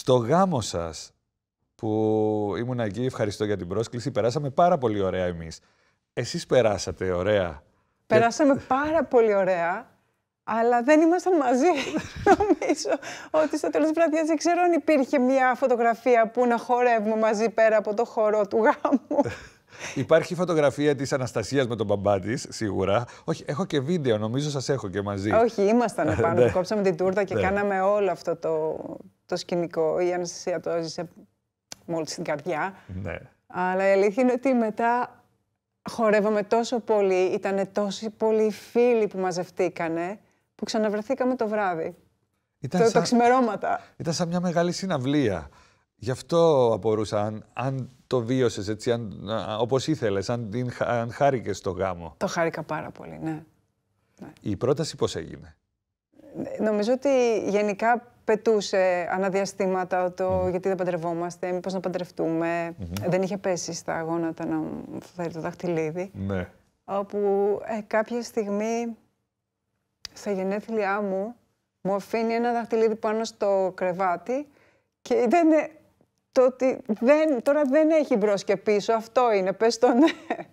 Στο γάμο σας που ήμουν εκεί, ευχαριστώ για την πρόσκληση, περάσαμε πάρα πολύ ωραία εμείς. Εσείς περάσατε ωραία. Περάσαμε πάρα πολύ ωραία, αλλά δεν ήμασταν μαζί. Νομίζω ότι στο τέλος βραδιάς δεν ξέρω αν υπήρχε μια φωτογραφία που να χορεύουμε μαζί πέρα από το χώρο του γάμου. Υπάρχει φωτογραφία της Αναστασίας με τον μπαμπά της, σίγουρα. Όχι, έχω και βίντεο, νομίζω σας έχω και μαζί. Όχι, ήμασταν πάνω. Ναι. κόψαμε την τούρτα και ναι. κάναμε όλο αυτό το, το σκηνικό. Η Αναστασία το έζησε μόλις στην καρδιά. Ναι. Αλλά η αλήθεια είναι ότι μετά χορεύαμε τόσο πολύ, ήταν τόσοι πολλοί φίλοι που μαζευτήκανε, που ξαναβρεθήκαμε το βράδυ. Ήταν το, σαν... ξημερώματα. Ήταν σαν μια μεγάλη συναυλία. Γι' αυτό απορούσα, αν, το βίωσες έτσι, αν, όπως ήθελες, αν, αν χάρηκες το γάμο. Το χάρηκα πάρα πολύ, ναι. Η πρόταση πώς έγινε. Ε, νομίζω ότι γενικά πετούσε αναδιαστήματα το γιατί δεν παντρευόμαστε, μήπως να παντρευτουμε Δεν είχε πέσει στα γόνατα να μου φέρει το δαχτυλίδι. Ναι. Όπου ε, κάποια στιγμή στα γενέθλιά μου μου αφήνει ένα δαχτυλίδι πάνω στο κρεβάτι και ήταν ε, το ότι δεν, τώρα δεν έχει μπρος και πίσω, αυτό είναι, πες το ναι.